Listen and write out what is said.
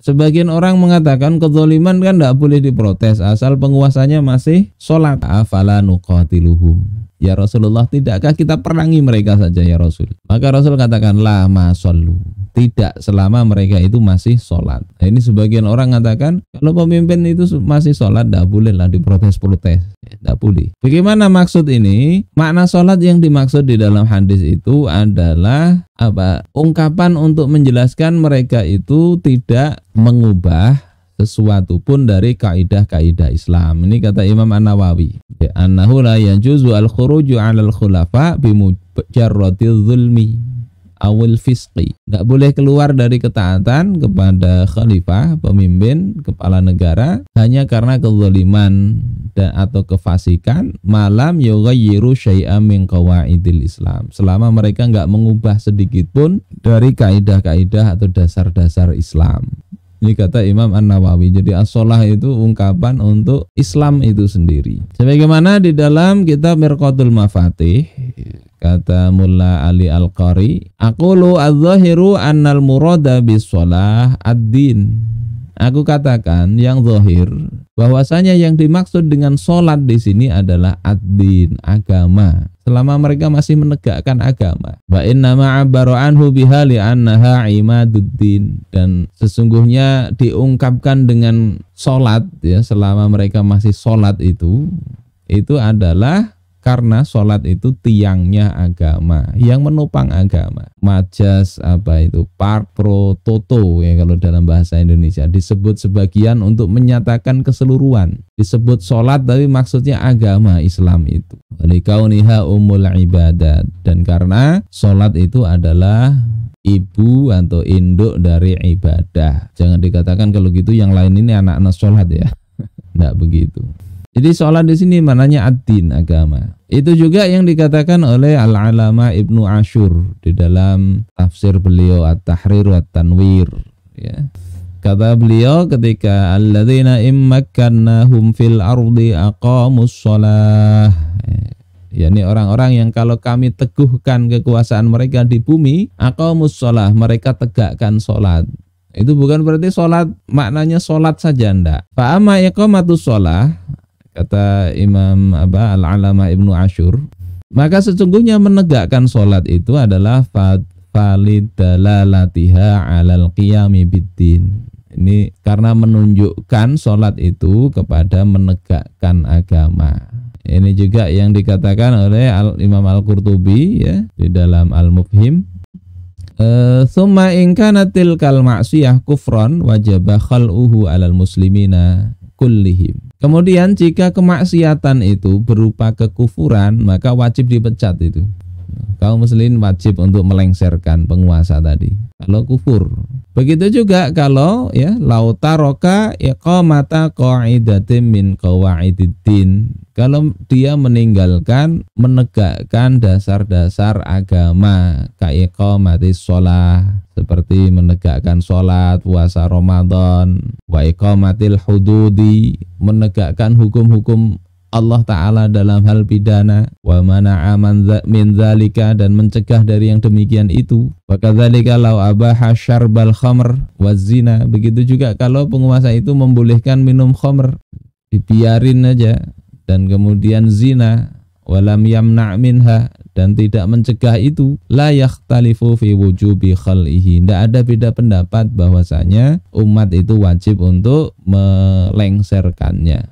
Sebagian orang mengatakan kezoliman kan tidak boleh diprotes asal penguasanya masih sholat. Afala nuqatiluhum. Ya Rasulullah, tidakkah kita perangi mereka saja ya Rasul? Maka Rasul katakan, lama solu. Tidak selama mereka itu masih sholat. Nah, ini sebagian orang mengatakan, kalau pemimpin itu masih sholat, tidak bolehlah diprotes-protes tidak boleh. Bagaimana maksud ini? Makna sholat yang dimaksud di dalam hadis itu adalah apa? Ungkapan untuk menjelaskan mereka itu tidak mengubah sesuatu pun dari kaidah-kaidah Islam. Ini kata Imam An-Nawawi. Ya, Annahu la al-khuruju al-khulafa bi zulmi awil fisqi. Nggak boleh keluar dari ketaatan kepada khalifah, pemimpin, kepala negara hanya karena kezaliman dan atau kefasikan malam yoga syi'ah min qawaidil Islam. Selama mereka nggak mengubah sedikit pun dari kaidah-kaidah atau dasar-dasar Islam. Ini kata Imam An-Nawawi. Jadi asolah itu ungkapan untuk Islam itu sendiri. Sebagaimana di dalam kitab Mirqatul Mafatih Kata Mulla Ali Al-Qari, "Aqulu adh an annal murada bisolah ad-din." Aku katakan yang zahir bahwasanya yang dimaksud dengan sholat di sini adalah ad-din, agama. Selama mereka masih menegakkan agama. Wa inna ma'abaru anhu biha li'annaha imaduddin dan sesungguhnya diungkapkan dengan sholat ya selama mereka masih sholat itu itu adalah karena sholat itu tiangnya agama yang menopang agama majas apa itu parpro toto ya kalau dalam bahasa Indonesia disebut sebagian untuk menyatakan keseluruhan disebut sholat tapi maksudnya agama Islam itu likauniha umul ibadat dan karena sholat itu adalah ibu atau induk dari ibadah jangan dikatakan kalau gitu yang lain ini anak-anak sholat ya tidak begitu jadi sholat di sini mananya ad agama. Itu juga yang dikatakan oleh Al-Alama Ibnu Ashur di dalam tafsir beliau At-Tahrir wa Tanwir ya. Kata beliau ketika alladzina immakkannahum fil ardi aqamus shalah. Ya, ini orang-orang yang kalau kami teguhkan kekuasaan mereka di bumi, akomus shalah, mereka tegakkan salat. Itu bukan berarti salat maknanya salat saja ndak. Fa amma iqamatus shalah kata Imam apa Al-Alama Ibnu Ashur maka sesungguhnya menegakkan sholat itu adalah valid dalalatiha alal qiyami biddin ini karena menunjukkan sholat itu kepada menegakkan agama ini juga yang dikatakan oleh Al Imam Al-Qurtubi ya di dalam Al-Mufhim eh, Summa ingkana tilkal maksiyah kufron wajabah khal'uhu alal muslimina kulli Kemudian jika kemaksiatan itu berupa kekufuran, maka wajib dipecat itu kaum muslimin wajib untuk melengsarkan penguasa tadi kalau kufur begitu juga kalau ya lautaroka iqamata qaidatin min qawaididdin kalau dia meninggalkan menegakkan dasar-dasar agama kayak mati sholat seperti menegakkan sholat, puasa Ramadan, wa iqamatil hududi, menegakkan hukum-hukum Allah Ta'ala dalam hal pidana wa aman min zalika dan mencegah dari yang demikian itu wakadzalika law abaha syarbal khamr wa zina begitu juga kalau penguasa itu membolehkan minum khamr dibiarin aja dan kemudian zina walam yamna' minha dan tidak mencegah itu la yakhtalifu fi wujubi khal'ihi tidak ada beda pendapat bahwasanya umat itu wajib untuk melengserkannya